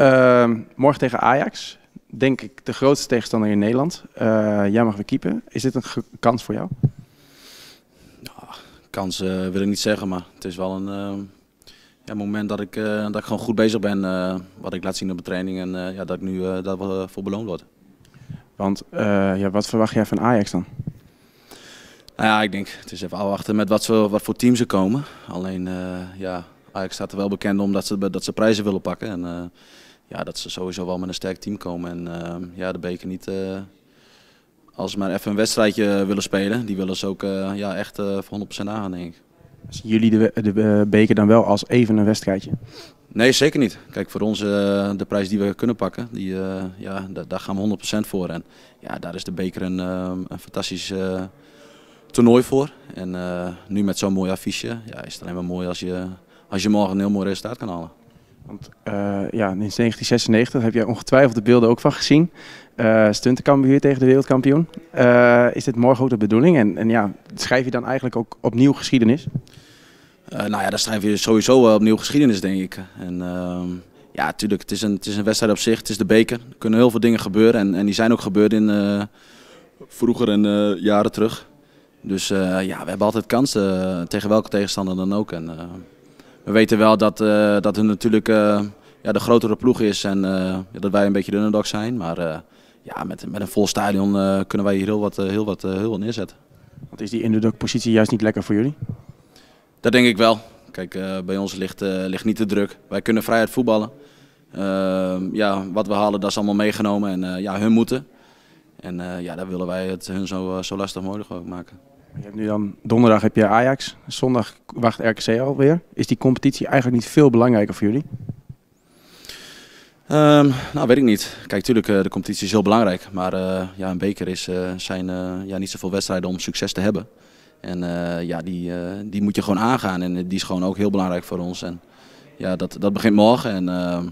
Ehm, morgen tegen Ajax. Denk ik de grootste tegenstander in Nederland. Uh, jij mag weer keepen. Is dit een kans voor jou? Nou, kans eh, wil ik niet zeggen, maar het is wel een ehm, ja, moment dat ik, eh, dat ik gewoon goed bezig ben. wat ik laat zien op de training en ja, dat ik nu dat voor beloond word. Want ja, wat verwacht jij van Ajax dan? Nou ja, ik denk, het is even afwachten met wat, voor, wat voor team ze komen. Alleen, ja, Ajax staat er wel bekend om dat ze, dat ze prijzen willen pakken. En ja, dat ze sowieso wel met een sterk team komen. En ehm, ja, de beker niet eh, als ze maar even een wedstrijdje willen spelen. Die willen ze ook eh, ja, echt eh, voor 100% aan, denk ik. Zien jullie de, de beker dan wel als even een wedstrijdje? Nee, zeker niet. Kijk, voor ons de prijs die we kunnen pakken, die, ja, daar gaan we 100% voor. En ja, daar is de beker een, ehm, een fantastisch toernooi voor. En nu met zo'n mooi affiche ja, is het alleen maar mooi als je, als je morgen een heel mooi resultaat kan halen. Want uh, ja, in 1996 heb jij ongetwijfeld de beelden ook van gezien. Uh, eh, Stuntenkampioen tegen de wereldkampioen. Eh, is dit morgen ook de bedoeling? En, en, ja, schrijf je dan eigenlijk ook opnieuw geschiedenis? nou ja, dan schrijf je sowieso wel opnieuw geschiedenis, denk ik. En ehm, ja, natuurlijk, het, is een, het is een wedstrijd op zich. Het is de beker. Er kunnen heel veel dingen gebeuren. En, en die zijn ook gebeurd in vroeger en jaren terug. Dus ja, we hebben altijd kansen tegen welke tegenstander dan ook. En, we weten wel dat, eh, dat hun natuurlijk eh, ja, de grotere ploeg is en eh, dat wij een beetje de underdog zijn. Maar ja, met, met een vol stadion kunnen wij hier heel wat, heel wat, heel wat neerzetten. Want is die underdog positie juist niet lekker voor jullie? Dat denk ik wel. Kijk, bij ons ligt, ligt niet de druk. Wij kunnen vrijheid voetballen. Ehm, ja, wat we halen, dat is allemaal meegenomen. En ja, hun moeten. En ja, daar willen wij het hun zo, zo lastig mogelijk maken nu dan, donderdag heb je Ajax, zondag wacht RKC alweer. Is die competitie eigenlijk niet veel belangrijker voor jullie? Ehm, nou, weet ik niet. Kijk, natuurlijk, eh, de competitie is heel belangrijk. Maar eh, ja, een beker is, eh, zijn ja, niet zoveel wedstrijden om succes te hebben. En ja, die, die moet je gewoon aangaan. En die is gewoon ook heel belangrijk voor ons. En ja, dat, dat begint morgen. En, ehm,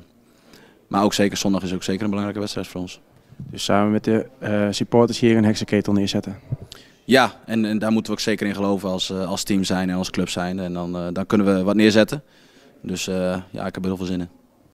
maar ook zeker zondag is ook zeker een belangrijke wedstrijd voor ons. Dus samen met de supporters hier een heksenketel neerzetten? Ja, en, en, daar moeten we ook zeker in geloven als, eh, als team zijn en als club zijn. En dan, eh, dan kunnen we wat neerzetten. Dus eh, ja, ik heb er heel veel zin in.